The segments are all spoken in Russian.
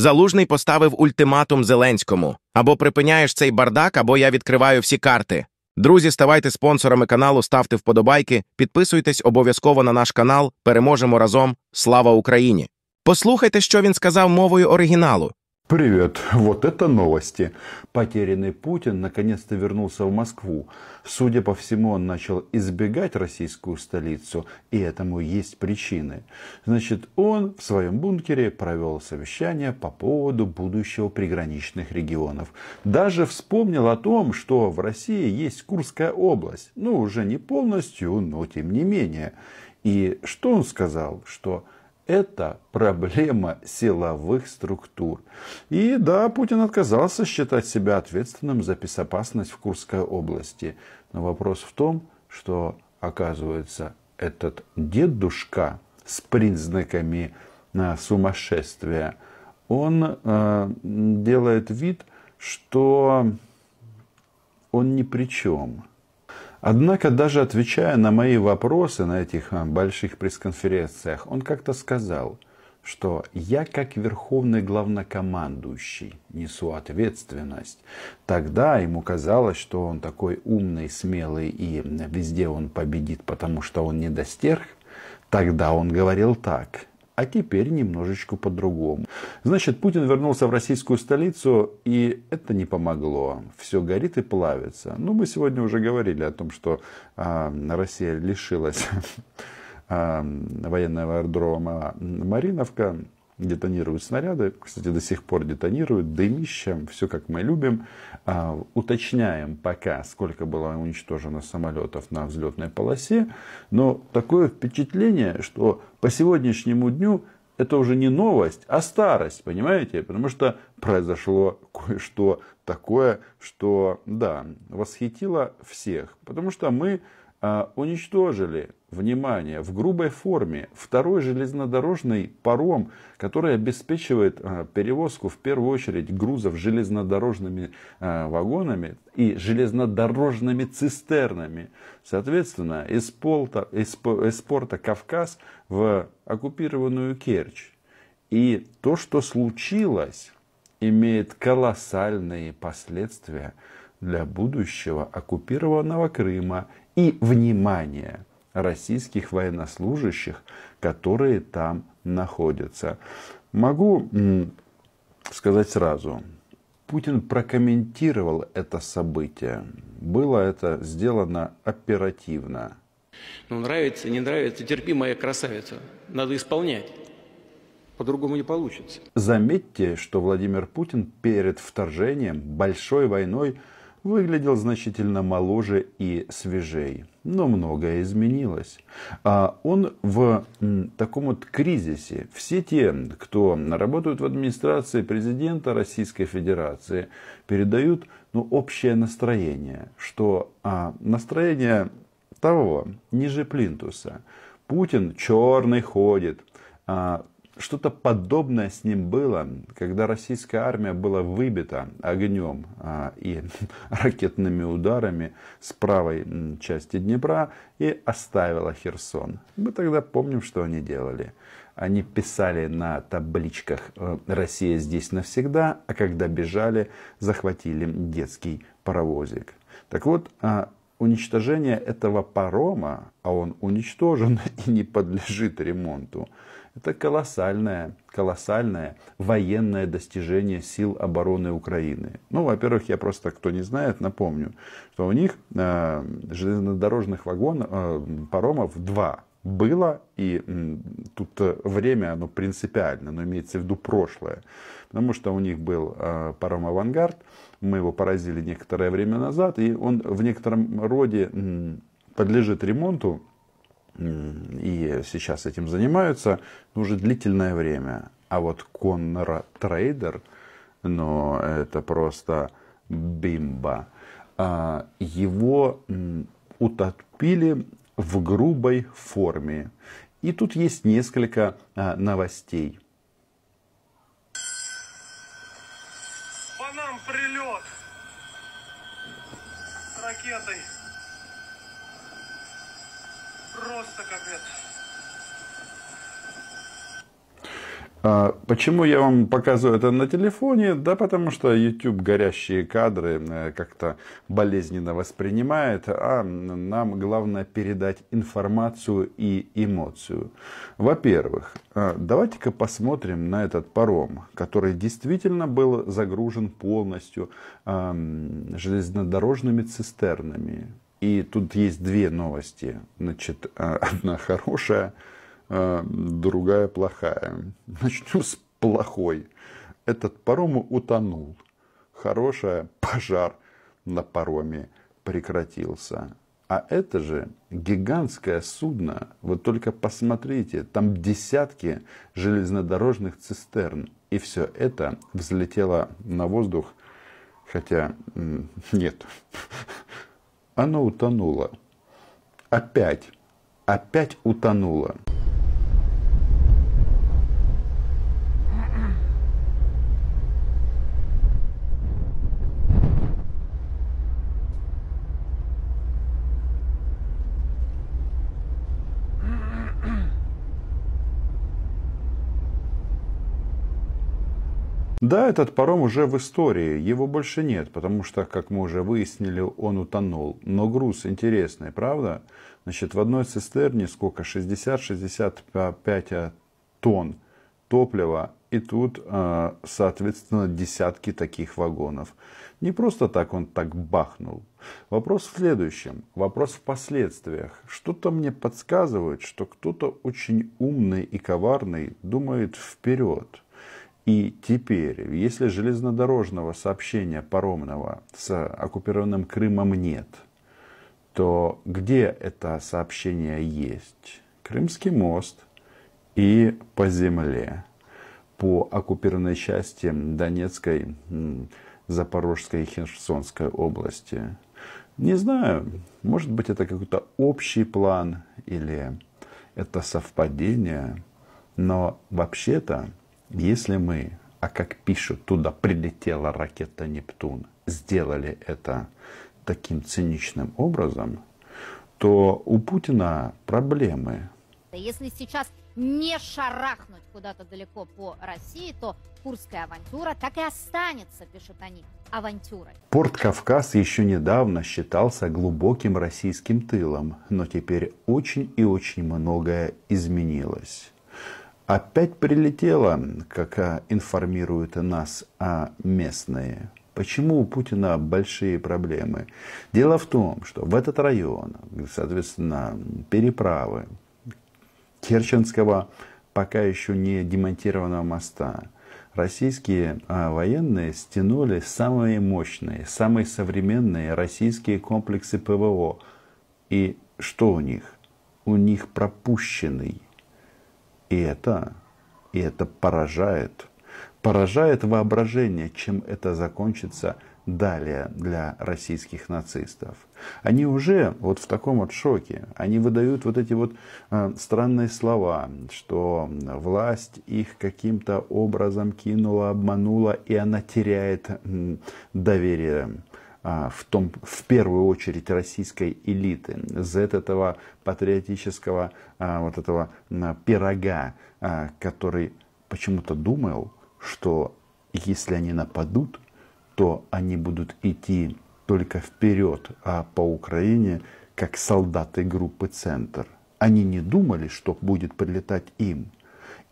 Залужний поставив ультиматум Зеленському або припиняєш цей бардак, або я відкриваю всі карти. Друзі, ставайте спонсорами каналу, ставте вподобайки, підписуйтесь обов'язково на наш канал. Переможемо разом. Слава Україні! Послухайте, що він сказав мовою оригіналу. Привет, вот это новости. Потерянный Путин наконец-то вернулся в Москву. Судя по всему, он начал избегать российскую столицу, и этому есть причины. Значит, он в своем бункере провел совещание по поводу будущего приграничных регионов. Даже вспомнил о том, что в России есть Курская область. Ну, уже не полностью, но тем не менее. И что он сказал? Что это проблема силовых структур. И да, Путин отказался считать себя ответственным за безопасность в Курской области. Но вопрос в том, что, оказывается, этот дедушка с признаками э, сумасшествия, он э, делает вид, что он ни при чем. Однако, даже отвечая на мои вопросы на этих а, больших пресс-конференциях, он как-то сказал, что я как верховный главнокомандующий несу ответственность. Тогда ему казалось, что он такой умный, смелый и везде он победит, потому что он не недостерх. Тогда он говорил так а теперь немножечко по-другому. Значит, Путин вернулся в российскую столицу, и это не помогло. Все горит и плавится. Ну, мы сегодня уже говорили о том, что а, Россия лишилась а, военного аэродрома Мариновка детонируют снаряды, кстати, до сих пор детонируют, дымища, все как мы любим. А, уточняем пока, сколько было уничтожено самолетов на взлетной полосе, но такое впечатление, что по сегодняшнему дню это уже не новость, а старость, понимаете? Потому что произошло кое-что такое, что, да, восхитило всех. Потому что мы а, уничтожили, внимание, в грубой форме второй железнодорожный паром, который обеспечивает а, перевозку в первую очередь грузов железнодорожными а, вагонами и железнодорожными цистернами. Соответственно, из, полта, из, из порта Кавказ в оккупированную Керчь. И то, что случилось, имеет колоссальные последствия для будущего оккупированного Крыма и внимание российских военнослужащих, которые там находятся. Могу сказать сразу, Путин прокомментировал это событие. Было это сделано оперативно. Ну, нравится, не нравится, терпи, моя красавица. Надо исполнять. По-другому не получится. Заметьте, что Владимир Путин перед вторжением, большой войной, выглядел значительно моложе и свежей. Но многое изменилось. А он в таком вот кризисе. Все те, кто работают в администрации президента Российской Федерации, передают ну, общее настроение, что а, настроение того, ниже плинтуса. Путин черный ходит, а, что-то подобное с ним было, когда российская армия была выбита огнем а, и ракетными ударами с правой части Днепра и оставила Херсон. Мы тогда помним, что они делали. Они писали на табличках э, «Россия здесь навсегда», а когда бежали, захватили детский паровозик. Так вот, а, уничтожение этого парома, а он уничтожен и не подлежит ремонту, это колоссальное, колоссальное военное достижение сил обороны Украины. Ну, во-первых, я просто, кто не знает, напомню, что у них э, железнодорожных вагонов, э, паромов два было, и тут э, время, оно принципиально, но имеется в виду прошлое. Потому что у них был э, паром «Авангард», мы его поразили некоторое время назад, и он в некотором роде подлежит ремонту, и сейчас этим занимаются, но уже длительное время. А вот Коннора Трейдер, ну, это просто бимба. А, его утопили в грубой форме. И тут есть несколько а, новостей. А, почему я вам показываю это на телефоне? Да потому что YouTube горящие кадры э, как-то болезненно воспринимает, а нам главное передать информацию и эмоцию. Во-первых, а, давайте-ка посмотрим на этот паром, который действительно был загружен полностью а, железнодорожными цистернами. И тут есть две новости. Значит, одна хорошая – а, другая плохая. Начнем с плохой. Этот паром утонул. Хорошая пожар на пароме прекратился. А это же гигантское судно. Вы только посмотрите, там десятки железнодорожных цистерн. И все это взлетело на воздух, хотя нет. Оно утонуло. Опять, опять утонуло. Да, этот паром уже в истории, его больше нет, потому что, как мы уже выяснили, он утонул. Но груз интересный, правда? Значит, в одной цистерне сколько? 60-65 э, тонн топлива. И тут, э, соответственно, десятки таких вагонов. Не просто так он так бахнул. Вопрос в следующем. Вопрос в последствиях. Что-то мне подсказывает, что кто-то очень умный и коварный думает вперед. И теперь, если железнодорожного сообщения паромного с оккупированным Крымом нет, то где это сообщение есть? Крымский мост и по земле, по оккупированной части Донецкой, Запорожской и Херсонской области. Не знаю, может быть это какой-то общий план или это совпадение, но вообще-то если мы, а как пишут, туда прилетела ракета Нептун, сделали это таким циничным образом, то у Путина проблемы. Если сейчас не шарахнуть куда-то далеко по России, то Курская авантюра так и останется, пишут они, авантюрой. Порт Кавказ еще недавно считался глубоким российским тылом, но теперь очень и очень многое изменилось опять прилетело, как а, информируют нас а, местные. Почему у Путина большие проблемы? Дело в том, что в этот район, соответственно, переправы Керченского пока еще не демонтированного моста, российские а, военные стянули самые мощные, самые современные российские комплексы ПВО. И что у них? У них пропущенный и это, и это поражает. Поражает воображение, чем это закончится далее для российских нацистов. Они уже вот в таком вот шоке, они выдают вот эти вот э, странные слова, что власть их каким-то образом кинула, обманула, и она теряет э, доверие а, в, том, в первую очередь российской элиты, зет этого патриотического а, вот этого а, пирога, который почему-то думал, что если они нападут, то они будут идти только вперед а по Украине, как солдаты группы «Центр». Они не думали, что будет прилетать им.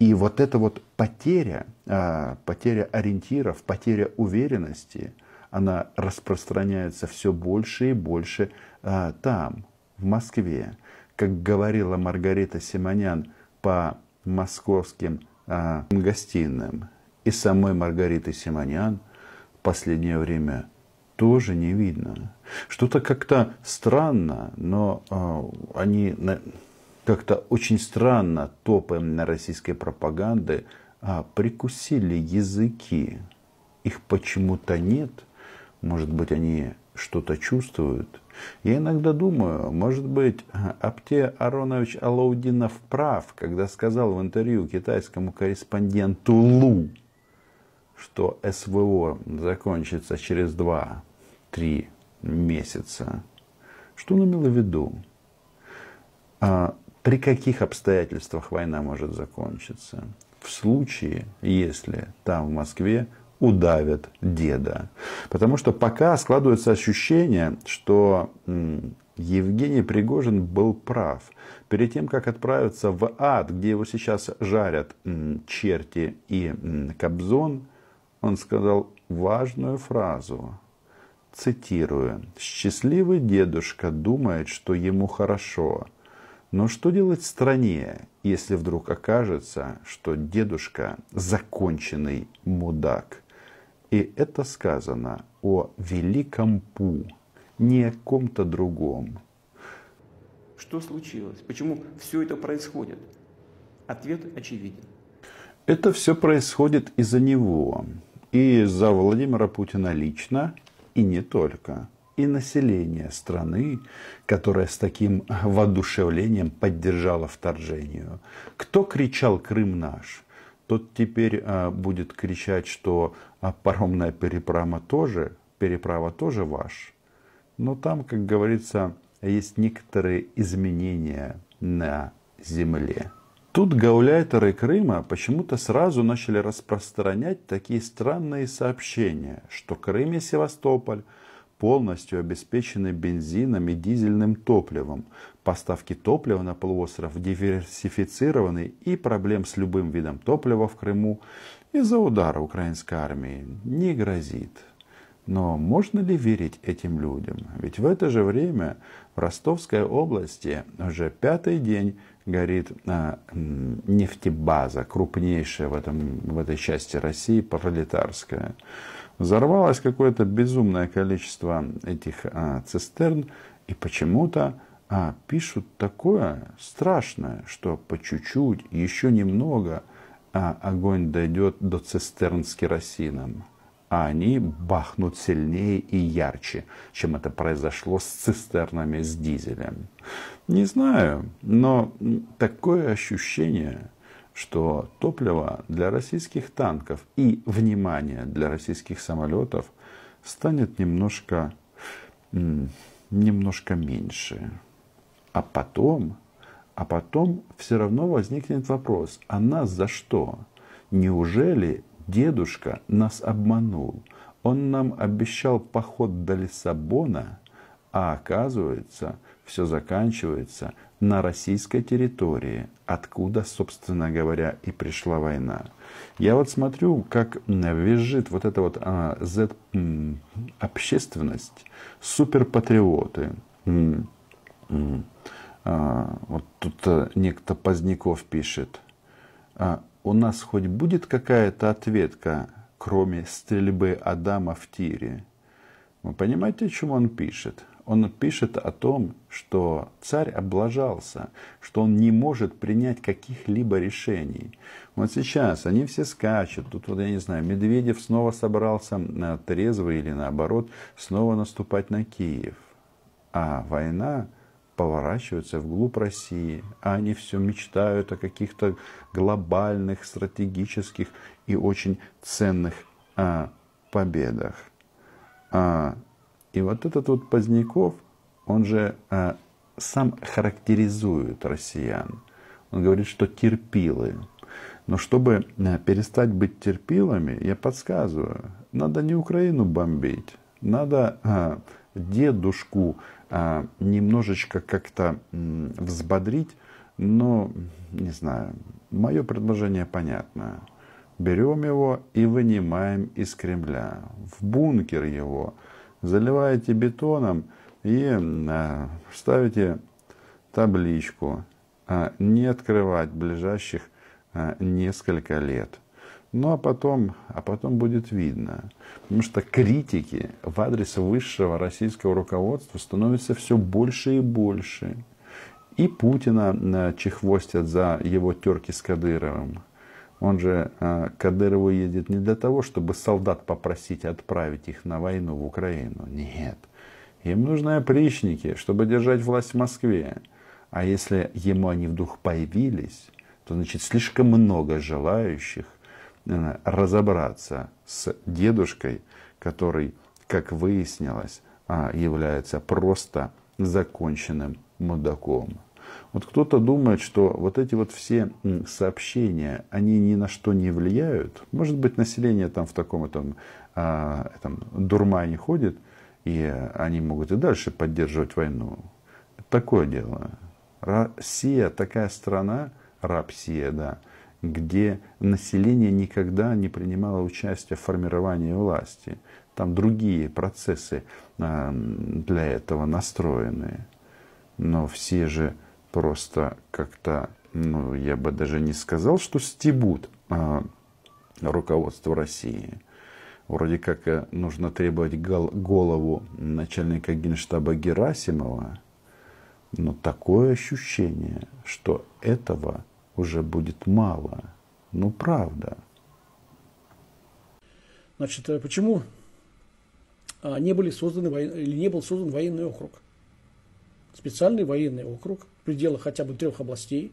И вот эта вот потеря, потеря ориентиров, потеря уверенности – она распространяется все больше и больше а, там, в Москве. Как говорила Маргарита Симонян по московским а, гостиным и самой Маргариты Симонян в последнее время тоже не видно. Что-то как-то странно, но а, они на, как-то очень странно топом на российской пропаганды а, прикусили языки. Их почему-то нет – может быть, они что-то чувствуют? Я иногда думаю, может быть, Апте Аронович Алаудинов прав, когда сказал в интервью китайскому корреспонденту Лу, что СВО закончится через 2-3 месяца. Что он имел в виду? А при каких обстоятельствах война может закончиться? В случае, если там в Москве удавят деда. Потому что пока складывается ощущение, что Евгений Пригожин был прав. Перед тем, как отправиться в ад, где его сейчас жарят черти и Кобзон, он сказал важную фразу. Цитирую. «Счастливый дедушка думает, что ему хорошо. Но что делать стране, если вдруг окажется, что дедушка законченный мудак?» И это сказано о великом Пу, не о ком-то другом. Что случилось? Почему все это происходит? Ответ очевиден. Это все происходит из-за него. И из-за Владимира Путина лично, и не только. И население страны, которое с таким воодушевлением поддержало вторжение, Кто кричал «Крым наш»? Тот теперь а, будет кричать, что а паромная переправа тоже, переправа тоже ваш. Но там, как говорится, есть некоторые изменения на земле. Тут гауляйтеры Крыма почему-то сразу начали распространять такие странные сообщения, что Крым и Севастополь полностью обеспечены бензином и дизельным топливом, поставки топлива на полуостров диверсифицированы и проблем с любым видом топлива в Крыму из-за удара украинской армии не грозит. Но можно ли верить этим людям? Ведь в это же время в Ростовской области уже пятый день горит а, нефтебаза, крупнейшая в, этом, в этой части России, пролетарская. Взорвалось какое-то безумное количество этих а, цистерн, и почему-то а пишут такое страшное, что по чуть-чуть, еще немного, а огонь дойдет до цистерн с керосином. А они бахнут сильнее и ярче, чем это произошло с цистернами с дизелем. Не знаю, но такое ощущение, что топливо для российских танков и, внимание, для российских самолетов станет немножко, немножко меньше. А потом, а потом все равно возникнет вопрос, а нас за что? Неужели дедушка нас обманул? Он нам обещал поход до Лиссабона, а оказывается, все заканчивается на российской территории, откуда, собственно говоря, и пришла война. Я вот смотрю, как визжит вот эта вот а, Z-общественность, суперпатриоты. Mm. Угу. А, вот тут э, некто Поздняков пишет. А, у нас хоть будет какая-то ответка, кроме стрельбы Адама в тире? Вы понимаете, о чем он пишет? Он пишет о том, что царь облажался, что он не может принять каких-либо решений. Вот сейчас они все скачут. Тут вот, я не знаю, Медведев снова собрался на трезвый или наоборот, снова наступать на Киев. А война поворачиваются вглубь России, а они все мечтают о каких-то глобальных, стратегических и очень ценных а, победах. А, и вот этот вот Поздняков, он же а, сам характеризует россиян. Он говорит, что терпилы. Но чтобы а, перестать быть терпилами, я подсказываю, надо не Украину бомбить, надо а, дедушку а, немножечко как-то взбодрить, но, не знаю, мое предложение понятно. Берем его и вынимаем из Кремля, в бункер его, заливаете бетоном и а, ставите табличку а, «Не открывать ближайших несколько лет». Ну а потом, а потом будет видно. Потому что критики в адрес высшего российского руководства становятся все больше и больше. И Путина э, чехвостят за его терки с Кадыровым. Он же э, Кадырову едет не для того, чтобы солдат попросить отправить их на войну в Украину. Нет. Им нужны опричники, чтобы держать власть в Москве. А если ему они вдруг появились, то значит слишком много желающих разобраться с дедушкой, который, как выяснилось, а, является просто законченным мудаком. Вот кто-то думает, что вот эти вот все сообщения, они ни на что не влияют. Может быть, население там в таком этом, а, этом дурмане ходит, и они могут и дальше поддерживать войну. Такое дело. Россия такая страна, Рапсия, да, где население никогда не принимало участие в формировании власти. Там другие процессы а, для этого настроены. Но все же просто как-то, ну, я бы даже не сказал, что стебут а, руководство России. Вроде как э, нужно требовать голову начальника генштаба Герасимова, но такое ощущение, что этого уже будет мало. Ну, правда. Значит, э, почему а, не, были созданы, или не был создан военный округ? Специальный военный округ в пределах хотя бы трех областей,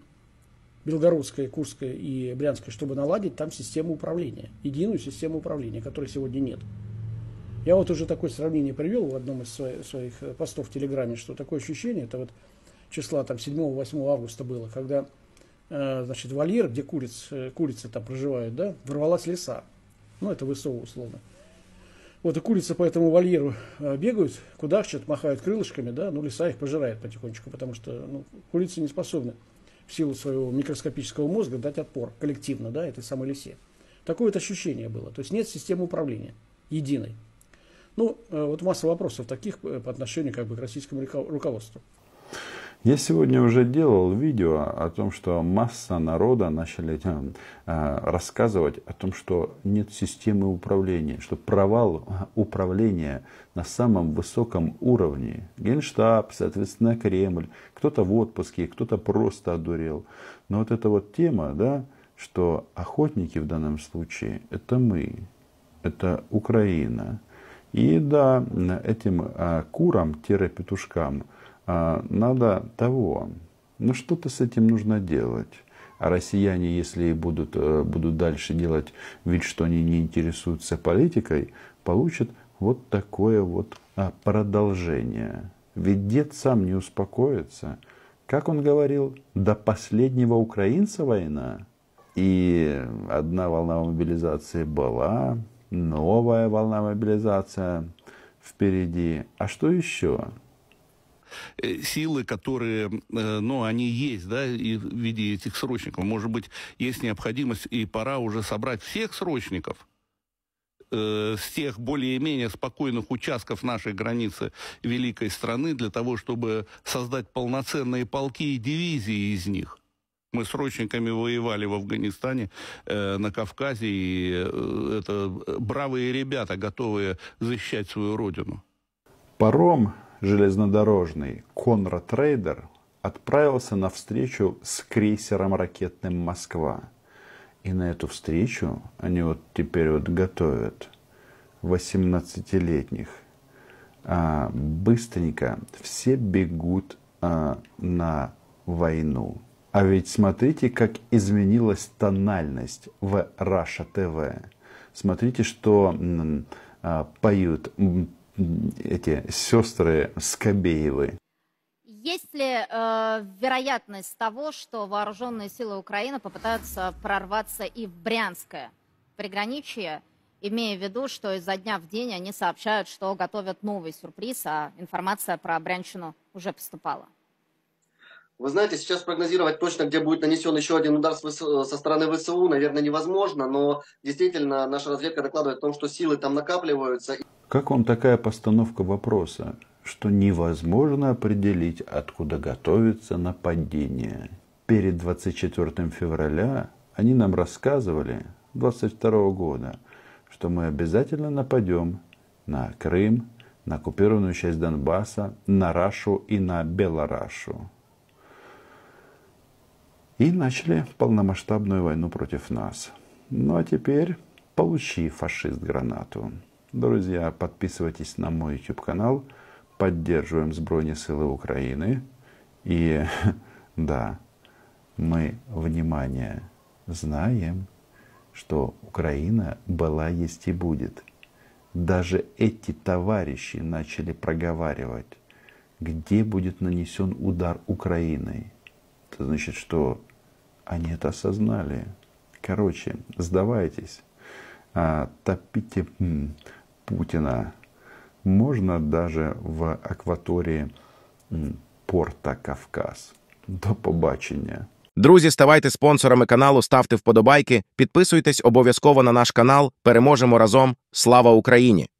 Белгородская, Курская и Брянская, чтобы наладить там систему управления, единую систему управления, которой сегодня нет. Я вот уже такое сравнение привел в одном из своих постов в Телеграме, что такое ощущение, это вот числа там 7-8 августа было, когда Э, значит, вольер, где куриц, э, курицы там проживают, да, ворвалась лиса. Ну, это высово условно. Вот и курицы по этому вольеру э, бегают, куда-то махают крылышками, да, ну лиса их пожирает потихонечку, потому что ну, курицы не способны в силу своего микроскопического мозга дать отпор коллективно, да, этой самой лисе. Такое вот ощущение было. То есть нет системы управления единой. Ну, вот масса вопросов таких по отношению как бы, к российскому руководству. Я сегодня уже делал видео о том, что масса народа начали э, рассказывать о том, что нет системы управления, что провал э, управления на самом высоком уровне. Генштаб, соответственно, Кремль, кто-то в отпуске, кто-то просто одурел. Но вот эта вот тема, да, что охотники в данном случае это мы, это Украина. И да, этим э, курам-петушкам а, надо того. Но ну, что-то с этим нужно делать. А россияне, если и будут, э, будут дальше делать вид, что они не интересуются политикой, получат вот такое вот а, продолжение. Ведь дед сам не успокоится. Как он говорил, до последнего украинца война. И одна волна мобилизации была, новая волна мобилизация впереди. А что еще? Э, силы, которые, э, ну, они есть, да, и в виде этих срочников. Может быть, есть необходимость и пора уже собрать всех срочников, э, с тех более-менее спокойных участков нашей границы великой страны для того, чтобы создать полноценные полки и дивизии из них. Мы срочниками воевали в Афганистане, э, на Кавказе, и э, это бравые ребята, готовые защищать свою родину. Паром железнодорожный Конрад Трейдер отправился на встречу с крейсером ракетным «Москва». И на эту встречу они вот теперь вот готовят 18-летних. А, быстренько все бегут а, на войну. А ведь смотрите, как изменилась тональность в Раша ТВ. Смотрите, что а, поют эти сестры Скобеевы? Есть ли э, вероятность того, что вооруженные силы Украины попытаются прорваться и в Брянское приграничье, имея в виду, что изо дня в день они сообщают, что готовят новый сюрприз, а информация про Брянщину уже поступала? Вы знаете, сейчас прогнозировать точно, где будет нанесен еще один удар э, со стороны ВСУ, наверное, невозможно, но действительно наша разведка докладывает о том, что силы там накапливаются. Как вам такая постановка вопроса, что невозможно определить, откуда готовится нападение? Перед 24 февраля они нам рассказывали, 22 года, что мы обязательно нападем на Крым, на оккупированную часть Донбасса, на Рашу и на Белорашу и начали полномасштабную войну против нас. Ну а теперь получи, фашист, гранату. Друзья, подписывайтесь на мой YouTube-канал. Поддерживаем сброни силы Украины. И да, мы, внимание, знаем, что Украина была, есть и будет. Даже эти товарищи начали проговаривать, где будет нанесен удар Украиной. Это значит, что Они это осознали. Короче, сдавайтесь, топите Путина. Можно даже в акваторії Порта Кавказ. До побачення. Друзі, ставайте спонсорами каналу, ставте вподобайки, підписуйтесь обов'язково на наш канал. Переможемо разом. Слава Україні!